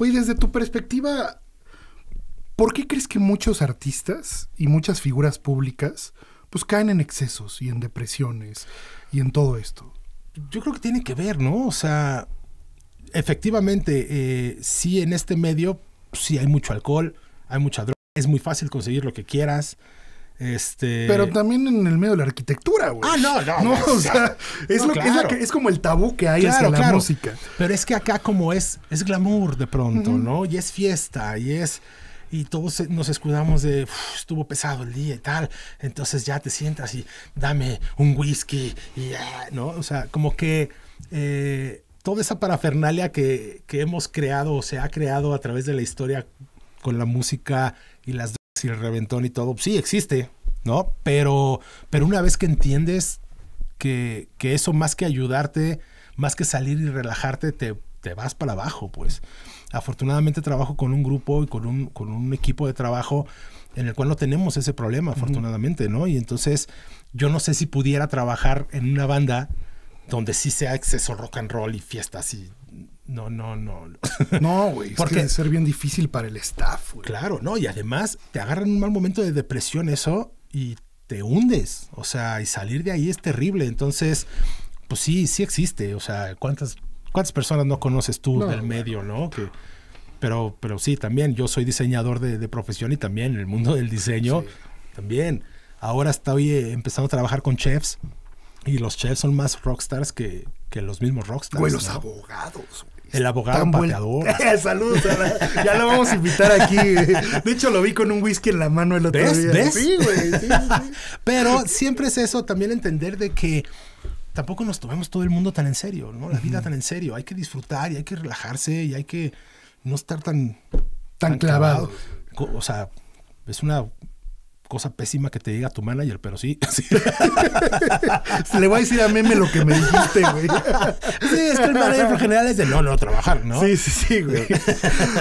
Oye, desde tu perspectiva, ¿por qué crees que muchos artistas y muchas figuras públicas pues caen en excesos y en depresiones y en todo esto? Yo creo que tiene que ver, ¿no? O sea, efectivamente, eh, sí en este medio, sí hay mucho alcohol, hay mucha droga, es muy fácil conseguir lo que quieras, este, Pero también en el medio de la arquitectura, Ah, no, no. es, como el tabú que hay en hacia la música. Pero es que acá como es, es glamour de pronto, ¿no? Y es fiesta, y es... Y todos nos escudamos de, estuvo pesado el día y tal. Entonces ya te sientas y dame un whisky y ¿no? O sea, como que... Eh, toda esa parafernalia que, hemos creado o se ha creado a través de la historia con la música y las y el reventón y todo, sí existe, ¿no? Pero, pero una vez que entiendes que, que eso más que ayudarte, más que salir y relajarte, te, vas para abajo, pues. Afortunadamente trabajo con un grupo y con un, con un equipo de trabajo en el cual no tenemos ese problema, afortunadamente, ¿no? Y entonces yo no sé si pudiera trabajar en una banda donde sí sea exceso rock and roll y fiestas y no, no, no. No, güey. Porque debe ser bien difícil para el staff, güey. Claro, no. Y además te agarran un mal momento de depresión eso y te hundes. O sea, y salir de ahí es terrible. Entonces, pues sí, sí existe. O sea, ¿cuántas, cuántas personas no conoces tú del medio, no? Que, pero, pero sí, también yo soy diseñador de, profesión y también en el mundo del diseño, también. Ahora estoy eh, empezando a trabajar con chefs y los chefs son más rockstars que, los mismos rockstars. Güey, los abogados. El abogado tan eh, Saludos. Ya lo vamos a invitar aquí. De hecho, lo vi con un whisky en la mano el otro día. ¿Ves? Sí, güey. Pero siempre es eso, también entender de que tampoco nos tomemos todo el mundo tan en serio, ¿no? La vida tan en serio. Hay que disfrutar y hay que relajarse y hay que no estar tan... Tan, clavado. O sea, es una cosa pésima que te diga tu manager, pero sí. Se le voy a decir a meme lo que me dijiste, güey. Sí, es que el manager en general es de no, no trabajar, ¿no? Sí, sí, sí, güey.